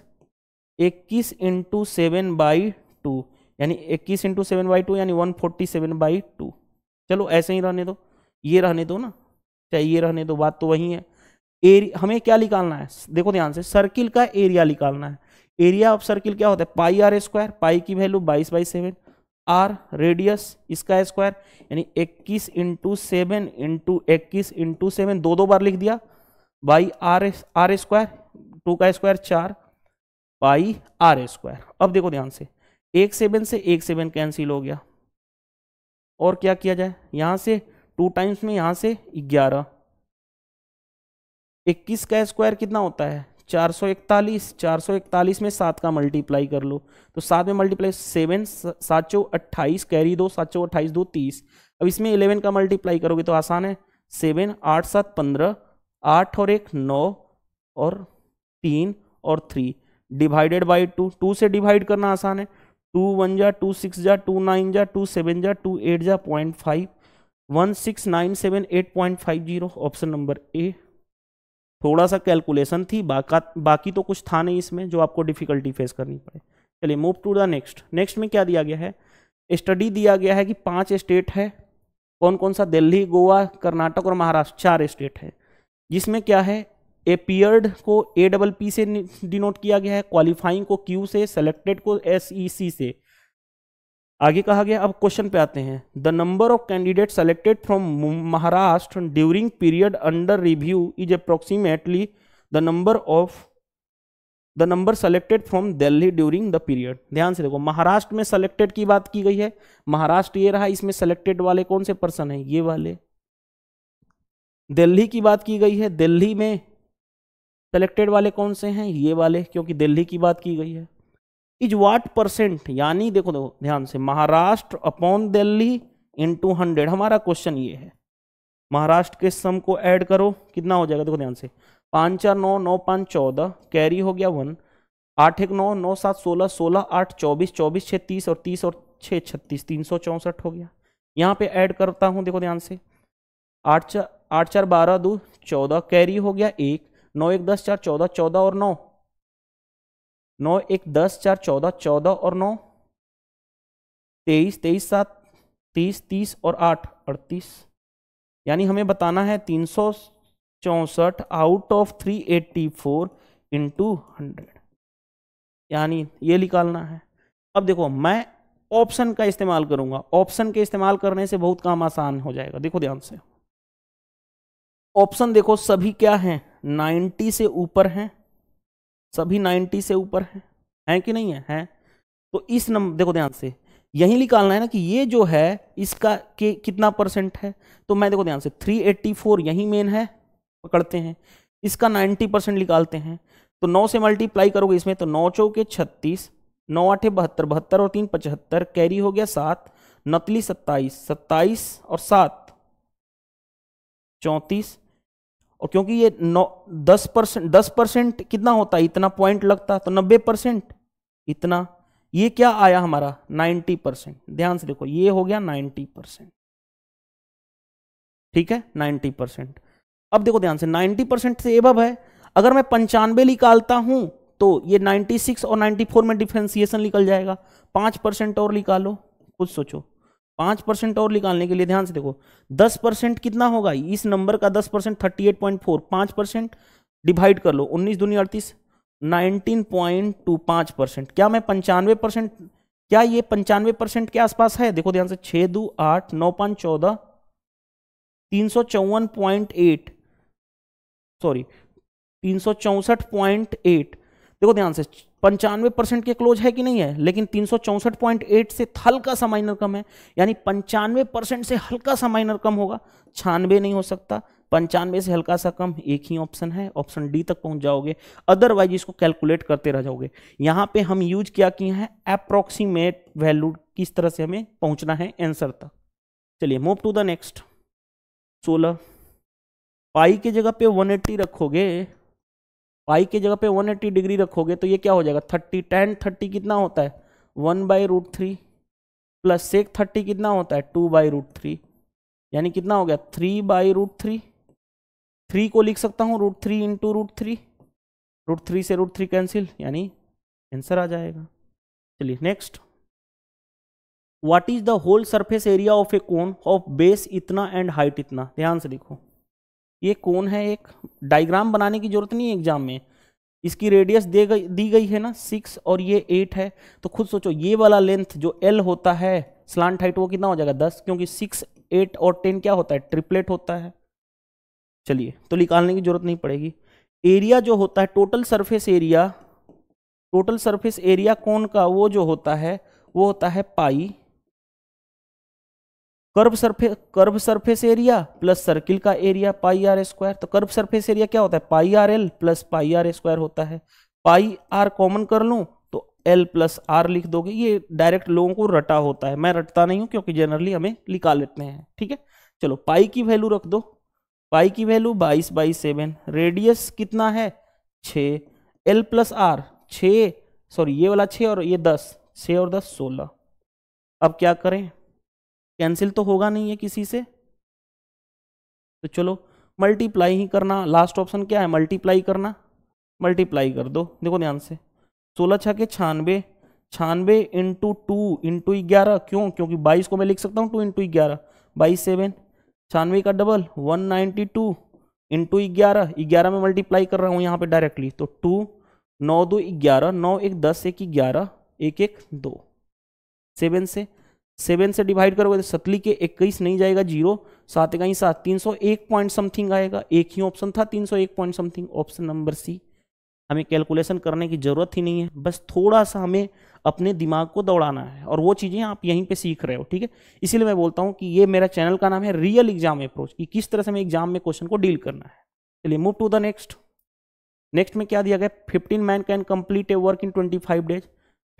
इक्कीस इंटू सेवन बाई टू यानी इक्कीस इंटू सेवन बाई टू यानी one forty seven by two चलो ऐसे ही रहने दो ये रहने दो ना चाहे ये रहने दो बात तो वही है एरिया हमें क्या निकालना है देखो ध्यान से सर्किल का एरिया निकालना है एरिया ऑफ सर्किल क्या होता है पाई आर स्क्वायर पाई की वैल्यू बाईस बाई सेवन आर रेडियस इसका स्क्वायर यानी इक्कीस इंटू सेवन इंटू इक्कीस इंटू सेवन दो दो बार लिख दिया by r r square two का स्क्वायर चार पाई आर स्क्वायर अब देखो ध्यान से एक सेवन से एक सेवन कैंसिल हो गया और क्या किया जाए यहाँ से टू टाइम्स में यहाँ से ग्यारह इक्कीस का स्क्वायर कितना होता है चार सौ इकतालीस चार सौ इकतालीस में सात का मल्टीप्लाई कर लो तो सात में मल्टीप्लाई सेवन सात सौ अट्ठाईस कैरी दो सात सौ अट्ठाईस दो तीस अब इसमें इलेवन का मल्टीप्लाई करोगे तो आसान है सेवन आठ सात पंद्रह आठ और एक नौ और तीन और three divided by two two से डिवाइड करना आसान है टू वन जा टू सिक्स जा टू नाइन जा टू सेवन जा टू एट जा point five one six nine seven eight point five zero option number A थोड़ा सा कैलकुलेशन थी बाका बाकी तो कुछ था नहीं इसमें जो आपको डिफिकल्टी फेस करनी पड़े चलिए move to the next next में क्या दिया गया है स्टडी दिया गया है कि पांच स्टेट है कौन कौन सा दिल्ली गोवा कर्नाटक और महाराष्ट्र चार स्टेट है जिसमें क्या है एपियर्ड को ए डबल पी से डिनोट किया गया है क्वालिफाइंग को क्यू से सेलेक्टेड को एस ई सी से आगे कहा गया अब क्वेश्चन पे आते हैं the number of candidate selected from Maharashtra during period under review is approximately the number of the number selected from Delhi during the period ध्यान से देखो महाराष्ट्र में सेलेक्टेड की बात की गई है महाराष्ट्र ये रहा इसमें सेलेक्टेड वाले कौन से पर्सन है ये वाले दिल्ली की बात की गई है दिल्ली में सेलेक्टेड वाले कौन से हैं ये वाले क्योंकि दिल्ली की बात की गई है इज वाट परसेंट यानी देखो देखो ध्यान से Maharashtra upon Delhi into hundred हमारा क्वेश्चन ये है महाराष्ट्र के सम को ऐड करो कितना हो जाएगा देखो ध्यान से पाँच चार नौ नौ पाँच चौदह कैरी हो गया वन आठ एक नौ नौ सात सोलह सोलह आठ चौबीस चौबीस छः तीस और तीस और छः छत्तीस तीन सौ चौंसठ हो गया यहाँ पे ऐड करता हूँ देखो ध्यान से आठ चार आठ चार बारह दो चौदह कैरी हो गया एक नौ एक दस चार चौदह चौदह और नौ नौ एक दस चार चौदह चौदह और नौ तेईस तेईस सात तीस तीस और आठ अड़तीस यानी हमें बताना है तीन सौ चौंसठ out of three eighty four into hundred यानी ये निकालना है अब देखो मैं ऑप्शन का इस्तेमाल करूंगा ऑप्शन के इस्तेमाल करने से बहुत काम आसान हो जाएगा देखो ध्यान से ऑप्शन देखो सभी क्या हैं 90 से ऊपर हैं सभी 90 से ऊपर हैं हैं कि नहीं है हैं तो इस नंबर देखो ध्यान से यही निकालना है ना कि ये जो है इसका के कितना परसेंट है तो मैं देखो ध्यान से 384 यही मेन है पकड़ते हैं इसका 90 परसेंट निकालते हैं तो 9 से मल्टीप्लाई करोगे इसमें तो नौ चौके छत्तीस नौ आठे बहत्तर बहत्तर और तीन पचहत्तर कैरी हो गया सात नतली सत्ताईस सत्ताईस और सात चौंतीस और क्योंकि ये नौ दस परसेंट दस परसेंट कितना होता है इतना पॉइंट लगता तो नब्बे परसेंट इतना ये क्या आया हमारा नाइन्टी परसेंट ध्यान से देखो ये हो गया नाइन्टी परसेंट ठीक है नाइन्टी परसेंट अब देखो ध्यान से नाइन्टी परसेंट से एबब है अगर मैं पंचानवे निकालता हूं तो ये नाइन्टी सिक्स और नाइन्टी फोर में डिफ्रेंसिएशन निकल जाएगा पांच परसेंट और निकालो कुछ सोचो पांच परसेंट और निकालने के लिए ध्यान से देखो दस परसेंट कितना होगा इस नंबर का दस percent thirty eight point four पांच परसेंट डिवाइड कर लो उन्नीस दुनिया अड़तीस नाइनटीन पॉइंट टू पांच परसेंट क्या मैं पंचानवे परसेंट क्या ये पंचानवे परसेंट के आसपास है देखो ध्यान से छह दो आठ नौ पांच चौदह तीन सौ चौवन पॉइंट एट सॉरी तीन सौ चौसठ पॉइंट एट देखो ध्यान से पंचानवे परसेंट के क्लोज है कि नहीं है लेकिन तीन से तो हल्का सा माइनर कम है यानी पंचानवे परसेंट से हल्का सा माइनर कम होगा छानवे नहीं हो सकता पंचानवे से हल्का सा कम एक ही ऑप्शन है ऑप्शन डी तक पहुंच जाओगे अदरवाइज इसको कैलकुलेट करते रह जाओगे यहाँ पे हम यूज क्या किए हैं अप्रोक्सीमेट वैल्यू किस तरह से हमें पहुंचना है एंसर तक चलिए मूव टू द नेक्स्ट सोलह पाई के जगह पे 180 रखोगे पाई के जगह पे 180 डिग्री रखोगे तो ये क्या हो जाएगा थर्टी टेन थर्टी कितना होता है one by root three plus sec thirty कितना होता है टू बाई रूट थ्री यानी कितना हो गया three by root three three को लिख सकता हूँ root three into root three root three से रूट थ्री कैंसिल यानी आंसर आ जाएगा चलिए next what is the whole surface area of a cone of base इतना एंड हाइट इतना ध्यान से देखो ये कौन है एक डायग्राम बनाने की जरूरत नहीं है एग्जाम में इसकी रेडियस दे गई दी गई है ना सिक्स और ये एट है तो खुद सोचो ये वाला लेंथ जो एल होता है स्लान हाइट वो कितना हो जाएगा दस क्योंकि सिक्स एट और टेन क्या होता है ट्रिपलेट होता है चलिए तो निकालने की जरूरत नहीं पड़ेगी एरिया जो होता है total surface area total surface area कौन का वो जो होता है वो होता है pi curve surface curve surface area plus circle का एरिया पाई आर स्क्वायर तो कर्व सरफेस एरिया क्या होता है pi r l plus pi r square होता है पाई आर कॉमन कर लूँ तो एल प्लस आर लिख दोगे ये डायरेक्ट लोगों को रटा होता है मैं रटता नहीं हूँ क्योंकि जनरली हमें निकाल लेते हैं ठीक है चलो पाई की वैल्यू रख दो पाई की वैल्यू बाईस बाई सेवन रेडियस कितना है छ एल प्लस आर छ सॉरी ये वाला छ और ये दस छ और दस सोलह अब क्या करें कैंसिल तो होगा नहीं है किसी से तो चलो मल्टीप्लाई ही करना लास्ट ऑप्शन क्या है मल्टीप्लाई करना मल्टीप्लाई कर दो देखो ध्यान से सोलह छः के छानवे छानवे इंटू टू इंटू ग्यारह क्यों क्योंकि बाईस को मैं लिख सकता हूँ टू इंटू ग्यारह बाईस सेवन छानवे का double one ninety two into ग्यारह ग्यारह में मल्टीप्लाई कर रहा हूँ यहाँ पे डायरेक्टली तो टू नौ दो ग्यारह नौ एक दस एक ग्यारह एक एक दो सेवन से सेवन से डिवाइड करोगे तो सतली के इक्कीस नहीं जाएगा जीरो सात इकाई सात तीन सौ एक पॉइंट समथिंग आएगा एक ही ऑप्शन था तीन सौ एक point something option number C हमें कैलकुलेशन करने की ज़रूरत ही नहीं है बस थोड़ा सा हमें अपने दिमाग को दौड़ाना है और वो चीज़ें आप यहीं पे सीख रहे हो ठीक है इसीलिए मैं बोलता हूँ कि ये मेरा चैनल का नाम है रियल एग्जाम अप्रोच कि किस तरह से हमें एग्जाम में क्वेश्चन को डील करना है चलिए move to the next next में क्या दिया गया fifteen man can complete a work in twenty five days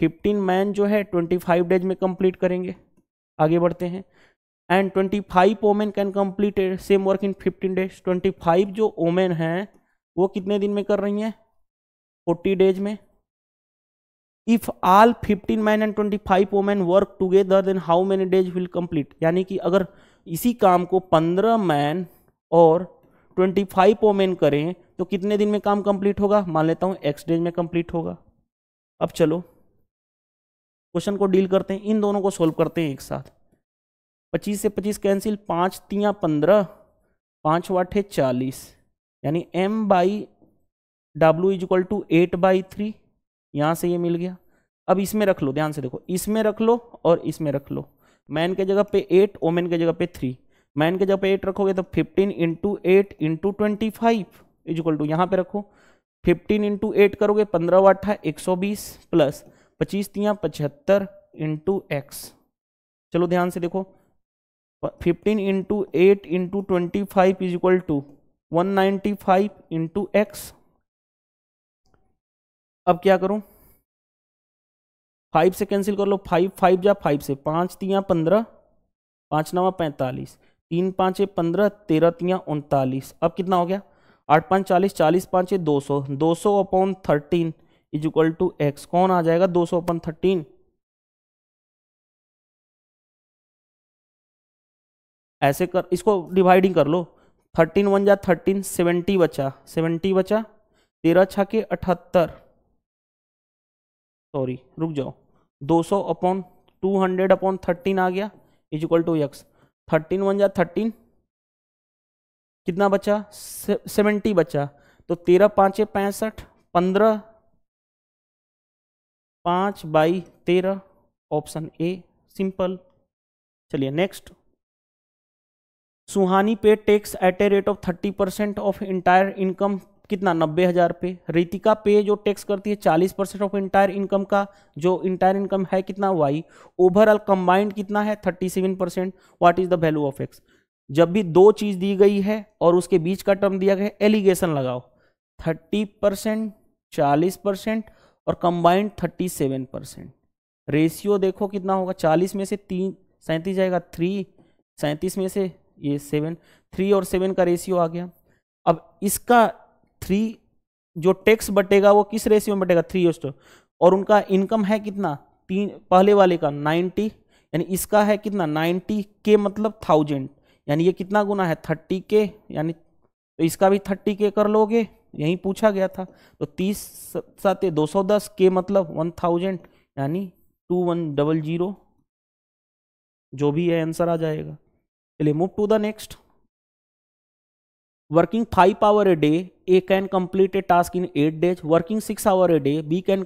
fifteen man जो है ट्वेंटी फाइव डेज में कंप्लीट करेंगे आगे बढ़ते हैं and twenty five women can complete same work in fifteen days twenty five जो वोमेन हैं वो कितने दिन में कर रही हैं फोर्टी डेज में if all fifteen man and twenty five women work together then how many days will complete यानी कि अगर इसी काम को पंद्रह मैन और ट्वेंटी फाइव वोमेन करें तो कितने दिन में काम कम्प्लीट होगा मान लेता हूँ एक्स डेज में कम्प्लीट होगा अब चलो क्वेश्चन को डील करते हैं इन दोनों को सोल्व करते हैं एक साथ पच्चीस से पच्चीस कैंसिल पाँच तियाँ पंद्रह पाँच वाठे चालीस यानी एम बाई डब्ल्यू is equal to eight by three यहाँ से ये मिल गया अब इसमें रख लो ध्यान से देखो इसमें रख लो और इसमें रख लो मैन के जगह पे एट ओमेन के जगह पे थ्री मैन के जगह पे एट रखोगे तो fifteen into eight into twenty five is equal to यहाँ पर रखो फिफ्टीन इंटू एट करोगे पंद्रह वाठा एक सौ बीस प्लस पच्चीस तिया पचहत्तर इंटू एक्स चलो ध्यान से देखो fifteen into eight into twenty five is equal to one ninety five into x अब क्या करूं फाइव से कैंसिल कर लो फाइव फाइव या फाइव से पाँच तिया पंद्रह पाँच नवा पैंतालीस तीन पांच पंद्रह तेरह तिया उनतालीस अब कितना हो गया आठ पाँच चालीस चालीस पांच दो सौ दो सौ upon thirteen is equal to x कौन आ जाएगा दो सौ अपन थर्टीन ऐसे कर इसको डिवाइडिंग कर लो थर्टीन वन जा थर्टीन सेवेंटी बचा सेवेंटी बचा तेरह छा के अठहत्तर सॉरी रुक जाओ दो सौ upon two hundred upon thirteen आ गया is equal to x thirteen one जा थर्टीन कितना बचा सेवेंटी बचा तो तेरह पाँच पैंसठ पंद्रह पाँच बाई तेरह ऑप्शन ए सिंपल चलिए next Suhani pay tax at a rate of thirty percent of entire income कितना नब्बे हज़ार पे रितिका पे जो टैक्स करती है चालीस परसेंट ऑफ इंटायर इनकम का जो इंटायर इनकम है कितना वाई ओवरऑल कंबाइंड कितना है thirty seven percent what is the value of x जब भी दो चीज़ दी गई है और उसके बीच का टर्म दिया गया है एलिगेशन लगाओ थर्टी परसेंट चालीस परसेंट और कंबाइंड 37 परसेंट रेशियो देखो कितना होगा 40 में से तीन सैंतीस जाएगा थ्री सैंतीस में से ये सेवन थ्री और सेवन का रेशियो आ गया अब इसका थ्री जो टैक्स बटेगा वो किस रेशियो में बटेगा थ्री और और उनका इनकम है कितना तीन पहले वाले का नाइन्टी यानी इसका है कितना नाइन्टी के मतलब थाउजेंड यानी ये कितना गुना है थर्टी के यानी तो इसका भी थर्टी के कर लोगे यही पूछा गया था तो तीस सात दो सौ दस के मतलब वन थाउजेंड यानी टू वन डबल जीरो जो भी है आंसर आ जाएगा चलिए move to the next working five hour a day A can complete a task in eight days working six hour a day B can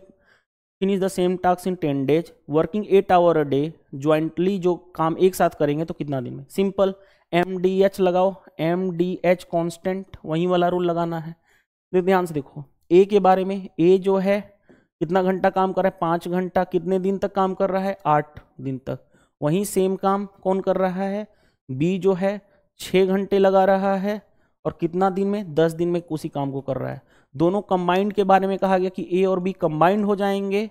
finish the same task in ten days working eight hour a day jointly जो काम एक साथ करेंगे तो कितना दिन में simple M D H लगाओ एम डी एच कॉन्स्टेंट वहीं वाला रूल लगाना है ध्यान से देखो ए के बारे में ए जो है कितना घंटा काम कर रहा है पाँच घंटा कितने दिन तक काम कर रहा है आठ दिन तक वहीं सेम काम कौन कर रहा है बी जो है छः घंटे लगा रहा है और कितना दिन में दस दिन में उसी काम को कर रहा है दोनों कंबाइंड के बारे में कहा गया कि ए और बी कंबाइंड हो जाएंगे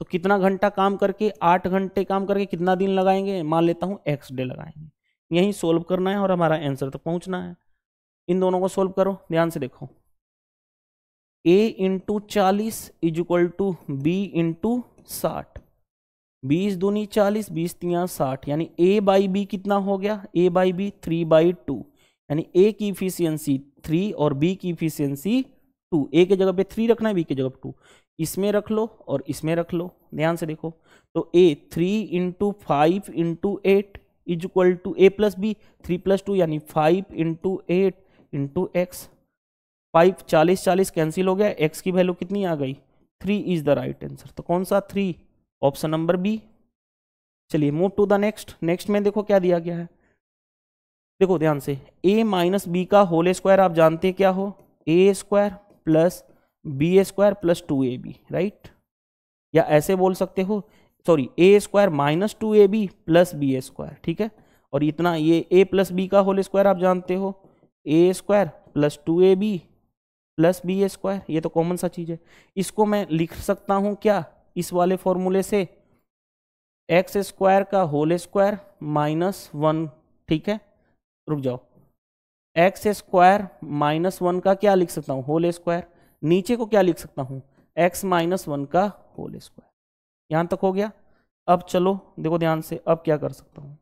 तो कितना घंटा काम करके आठ घंटे काम करके कितना दिन लगाएंगे मान लेता हूँ एक्स डे लगाएंगे यहीं सोल्व करना है और हमारा आंसर तक पहुँचना है इन दोनों को सोल्व करो ध्यान से देखो ए इंटू चालीस is equal to B into साठ बीस दूनी चालीस बीस तिया साठ यानी ए बाई बी कितना हो गया A by B three by two यानी ए की इफिशियंसी थ्री और बी की इफिशियंसी टू ए के जगह पे थ्री रखना है बी के जगह पे टू इसमें रख लो और इसमें रख लो ध्यान से देखो तो A three into five into eight is equal to A plus B three plus two यानी five into eight into x five चालीस चालीस कैंसिल हो गया एक्स की वैल्यू कितनी आ गई three is the right answer तो कौन सा थ्री ऑप्शन नंबर बी चलिए move to the next next में देखो क्या दिया गया है देखो ध्यान से ए माइनस बी का होल स्क्वायर आप जानते हैं क्या हो A square plus B square plus two A B right या ऐसे बोल सकते हो sorry A square minus two A B plus B square ठीक है और इतना ये ए प्लस बी का होल स्क्वायर आप जानते हो A square plus two A B plus B A square ये तो कॉमन सा चीज़ है इसको मैं लिख सकता हूँ क्या इस वाले फॉर्मूले से एक्स स्क्वायर का होल स्क्वायर माइनस वन ठीक है रुक जाओ एक्स स्क्वायर माइनस वन का क्या लिख सकता हूँ होल स्क्वायर नीचे को क्या लिख सकता हूँ एक्स माइनस वन का होल स्क्वायर यहाँ तक हो गया अब चलो देखो ध्यान से अब क्या कर सकता हूँ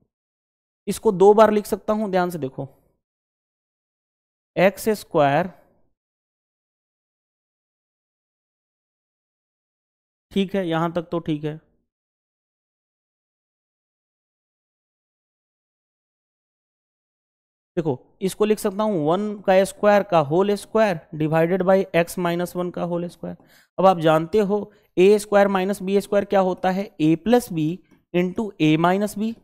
इसको दो बार लिख सकता हूँ ध्यान से देखो एक्स स्क्वायर ठीक है यहां तक तो ठीक है देखो इसको लिख सकता हूं वन का स्क्वायर का whole square divided by x minus one का होल स्क्वायर अब आप जानते हो A square minus B square क्या होता है A plus B into A minus B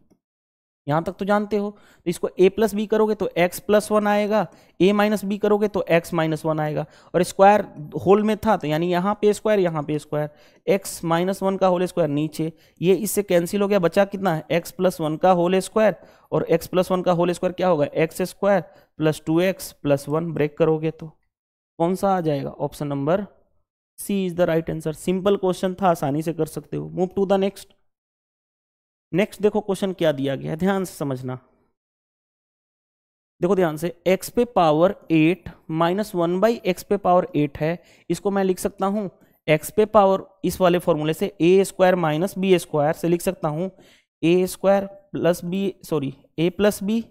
यहाँ तक तो जानते हो तो इसको ए प्लस बी करोगे तो एक्स प्लस वन आएगा ए माइनस बी करोगे तो एक्स माइनस वन आएगा और स्क्वायर होल में था तो यानी यहाँ पे स्क्वायर यहाँ पे स्क्वायर एक्स माइनस वन का होल स्क्वायर नीचे ये इससे कैंसिल हो गया बचा कितना है एक्स प्लस वन का होल स्क्वायर और एक्स प्लस वन का होल स्क्वायर क्या होगा x square plus two x plus one break करोगे तो कौन सा आ जाएगा option number C is the right answer simple question था आसानी से कर सकते हो move to the next next देखो क्वेश्चन क्या दिया गया है ध्यान से समझना देखो ध्यान से x पे power 8 minus one by x पे पावर 8 है इसको मैं लिख सकता हूं x पे पावर इस वाले फॉर्मूले से A square minus B square से लिख सकता हूं A square plus B sorry A plus B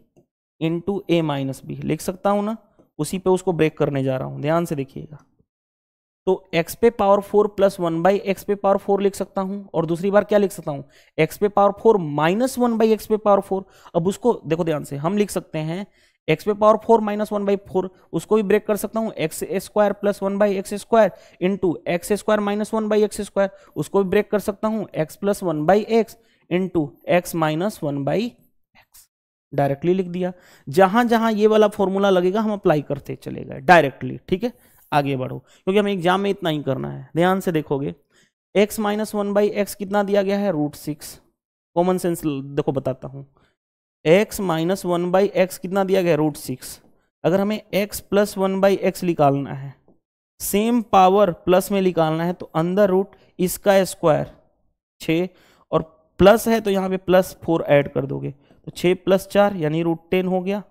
into A minus B लिख सकता हूं ना उसी पे उसको ब्रेक करने जा रहा हूं ध्यान से देखिएगा तो x पे power four plus one by x पे पावर फोर लिख सकता हूँ और दूसरी बार क्या लिख सकता हूं x पे power four minus one by x पे पावर फोर अब उसको देखो ध्यान से हम लिख सकते हैं x पे power four minus one by four उसको भी ब्रेक कर सकता हूं x square plus one by x square into x square minus one by x square उसको भी ब्रेक कर सकता हूं x plus one by x into x minus one by x directly लिख दिया जहां जहां ये वाला फॉर्मूला लगेगा हम अप्लाई करते चले गए डायरेक्टली ठीक है आगे बढ़ो क्योंकि हमें एग्जाम में इतना ही करना है ध्यान से देखोगे x minus one by x कितना दिया गया है रूट सिक्स कॉमन सेंस देखो बताता हूँ x minus one by x कितना दिया गया है रूट सिक्स अगर हमें x plus one by x निकालना है सेम पावर प्लस में निकालना है तो अंदर रूट इसका स्क्वायर छ और प्लस है तो यहाँ पे प्लस फोर ऐड कर दोगे तो छः प्लस चार यानी रूट टेन हो गया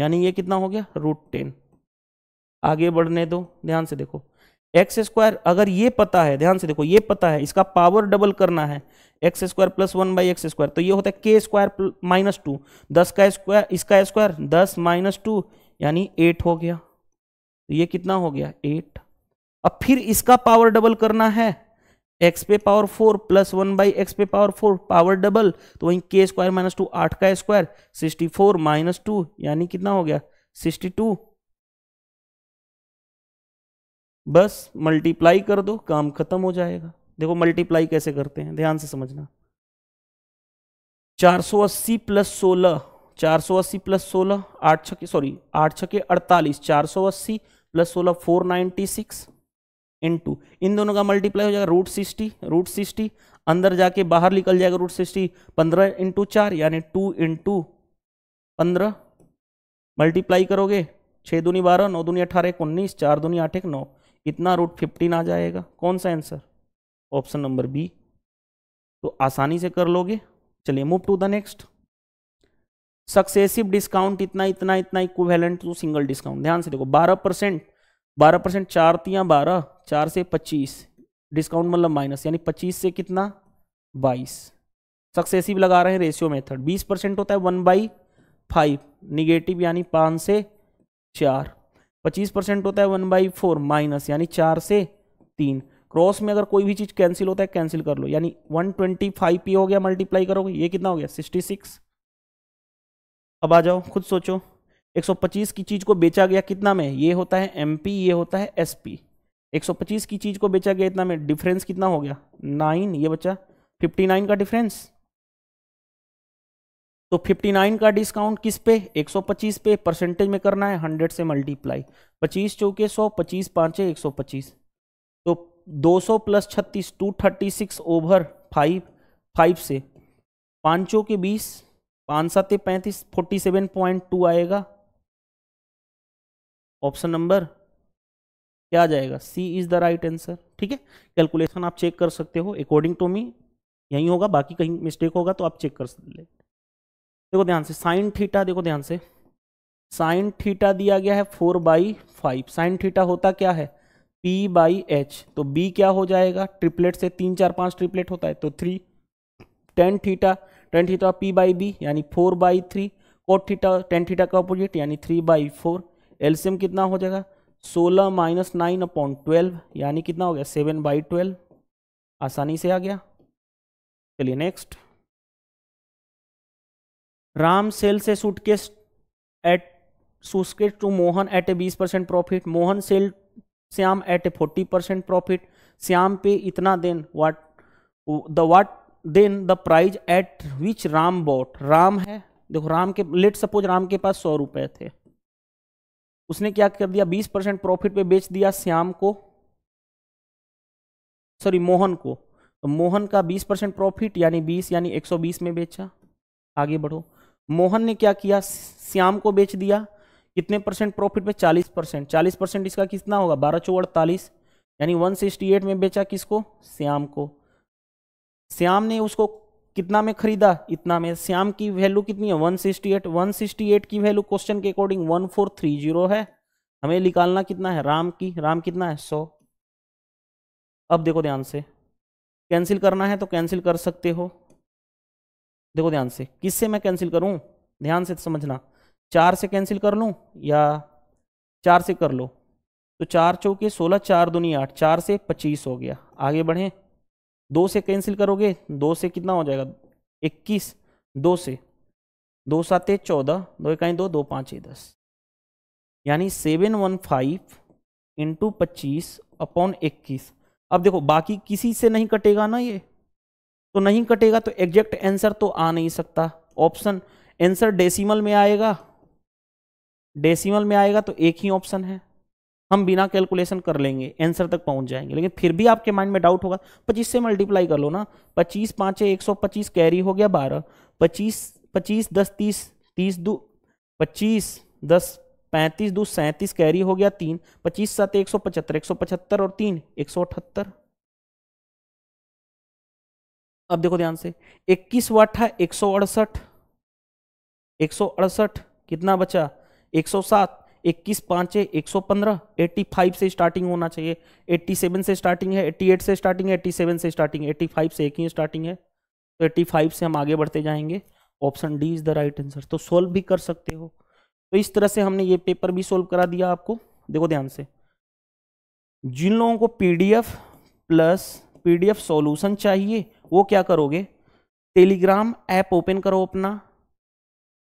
यानी ये कितना हो गया रूट टेन आगे बढ़ने दो ध्यान से देखो एक्स स्क्वायर अगर ये पता है ध्यान से देखो ये पता है इसका पावर डबल करना है x square plus one by x square तो ये होता है के स्क्वायर माइनस टू दस का स्क्वायर इसका स्क्वायर दस माइनस टू यानी एट हो गया तो ये कितना हो गया एट अब फिर इसका पावर डबल करना है एक्स पे power four plus one by x पे पावर फोर पावर डबल तो वहीं के स्क्वायर माइनस टू आठ का square sixty four minus two यानी कितना हो गया सिक्सटी टू बस मल्टीप्लाई कर दो काम खत्म हो जाएगा देखो मल्टीप्लाई कैसे करते हैं ध्यान से समझना 480 प्लस सोलह चार सौ अस्सी प्लस सोलह आठ छके सॉरी आठ छके अड़तालीस चार सौ अस्सी प्लस सोलह four ninety six into इन दोनों का मल्टीप्लाई हो जाएगा रूट सिक्सटी रूट सिक्सटी अंदर जाके बाहर निकल जाएगा रूट सिक्सटी पंद्रह इंटू चार यानी टू इंटू पंद्रह मल्टीप्लाई करोगे छः दूनी बारह नौ दूनी अठारह एक उन्नीस चार दूनी आठ एक नौ इतना रूट फिफ्टीन आ जाएगा कौन सा आंसर ऑप्शन नंबर बी तो आसानी से कर लोगे चलिए move to the next successive discount इतना इतना इतना इक्वेलेंट टू सिंगल डिस्काउंट ध्यान से देखो बारह परसेंट बारह परसेंट चार तियाँ बारह चार से पच्चीस डिस्काउंट मतलब माइनस यानी पच्चीस से कितना बाईस सक्सेसिव लगा रहे हैं रेशियो मेथड बीस परसेंट होता है वन बाई फाइव निगेटिव यानी पाँच से चार पच्चीस परसेंट होता है वन बाई फोर माइनस यानी चार से तीन क्रॉस में अगर कोई भी चीज़ कैंसिल होता है कैंसिल कर लो यानी वन ट्वेंटी फाइव पी हो गया मल्टीप्लाई करोगे ये कितना हो गया सिक्सटी सिक्स अब आ जाओ खुद सोचो एक सौ पच्चीस की चीज़ को बेचा गया कितना में ये होता है एम ये होता है एस 125 की चीज़ को बेचा गया इतना में डिफरेंस कितना हो गया नाइन ये बच्चा 59 का डिफरेंस तो 59 का डिस्काउंट किस पे 125 पे परसेंटेज में करना है 100 से मल्टीप्लाई 25 चौके 100 पच्चीस पाँचे एक सौ पच्चीस तो 200 प्लस छत्तीस two thirty six over five five से पाँचों के बीस पाँच सात पैंतीस फोर्टी सेवन पॉइंट टू आएगा ऑप्शन नंबर क्या आ जाएगा C is the right answer ठीक है कैलकुलेशन आप चेक कर सकते हो अकॉर्डिंग टू मी यही होगा बाकी कहीं मिस्टेक होगा तो आप चेक कर सकते देखो ध्यान से साइन थीटा देखो ध्यान से साइन थीटा दिया गया है four by five sine theta होता क्या है पी बाई एच तो बी क्या हो जाएगा ट्रिपलेट से तीन चार पांच ट्रिपलेट होता है तो three tan theta tan theta P by B यानी four by three cot theta tan theta का अपोजिट यानी थ्री बाई फोर एल्सियम कितना हो जाएगा सोलह माइनस नाइन अपॉन ट्वेल्व यानी कितना हो गया सेवन बाई ट्वेल्व आसानी से आ गया चलिए नेक्स्ट राम सेल से suitcase at suitcase to Mohan at a बीस percent profit Mohan sell Shyam at a forty percent profit Shyam पे इतना then what the what then the price at which Ram bought Ram है देखो राम के लेट सपोज राम के पास सौ रुपए थे उसने क्या कर दिया 20 परसेंट प्रॉफिट पे बेच दिया श्याम को सॉरी मोहन को तो मोहन का 20 परसेंट प्रॉफिट यानी 20 यानी 120 में बेचा आगे बढ़ो मोहन ने क्या किया श्याम को बेच दिया कितने परसेंट प्रॉफिट पे 40 परसेंट चालीस परसेंट इसका कितना होगा बारह चौ अड़तालीस यानी वन में बेचा किसको श्याम को श्याम ने उसको कितना में खरीदा इतना में श्याम की वैल्यू कितनी है 168 168 की वैल्यू क्वेश्चन के अकॉर्डिंग 1430 है हमें निकालना कितना है राम की राम कितना है 100 अब देखो ध्यान से कैंसिल करना है तो कैंसिल कर सकते हो देखो ध्यान से किससे मैं कैंसिल करूं ध्यान से समझना चार से कैंसिल कर लू या चार से कर लो तो चार चौके सोलह चार दुनिया आठ चार से पच्चीस हो गया आगे बढ़ें दो से कैंसिल करोगे दो से कितना हो जाएगा इक्कीस दो से दो सात चौदह दो इकाई दो दो पाँच दस यानी सेवन वन फाइव इंटू पच्चीस अपॉन इक्कीस अब देखो बाकी किसी से नहीं कटेगा ना ये तो नहीं कटेगा तो एग्जैक्ट आंसर तो आ नहीं सकता ऑप्शन आंसर डेसिमल में आएगा डेसिमल में आएगा तो एक ही ऑप्शन है हम बिना कैलकुलेशन कर लेंगे आंसर तक पहुंच जाएंगे लेकिन फिर भी आपके माइंड में डाउट होगा पच्चीस से मल्टीप्लाई कर लो ना 25 पाँच एक सौ पच्चीस कैरी हो गया 12 25 25 दस तीस तीस दो 25 दस पैंतीस दो सैंतीस कैरी हो गया तीन पच्चीस सात एक सौ पचहत्तर एक सौ पचहत्तर और तीन एक सौ अठहत्तर अब देखो ध्यान से इक्कीस व अट्ठा एक सौ अड़सठ एक सौ अड़सठ कितना बचा एक सौ सात इक्कीस पाँच है एक सौ पंद्रह एट्टी फाइव से स्टार्टिंग होना चाहिए एट्टी सेवन से स्टार्टिंग है एट्टी एट से स्टार्टिंग है एट्टी सेवन से स्टार्टिंग एट्टी फाइव से एक ही स्टार्टिंग है तो एट्टी फाइव से हम आगे बढ़ते जाएंगे option D is the right answer तो सॉल्व भी कर सकते हो तो इस तरह से हमने ये पेपर भी सोल्व करा दिया आपको देखो ध्यान से जिन लोगों को एफ प्लस एफ सॉल्यूशन चाहिए वो क्या करोगे टेलीग्राम ऐप ओपन करो अपना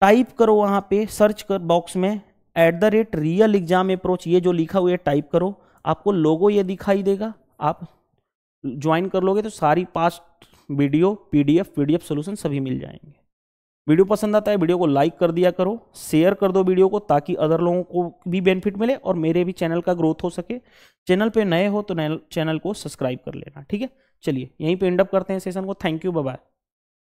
टाइप करो वहाँ पे सर्च कर बॉक्स में at the rate real exam approach ये जो लिखा हुआ है टाइप करो आपको लोगो ये दिखाई देगा आप ज्वाइन कर लोगे तो सारी past video PDF PDF solution सभी मिल जाएंगे वीडियो पसंद आता है वीडियो को लाइक कर दिया करो शेयर कर दो वीडियो को ताकि अदर लोगों को भी बेनिफिट मिले और मेरे भी चैनल का ग्रोथ हो सके चैनल पे नए हो तो चैनल को सब्सक्राइब कर लेना ठीक है चलिए यहीं पर इंडअप करते हैं सेशन को थैंक यू बाय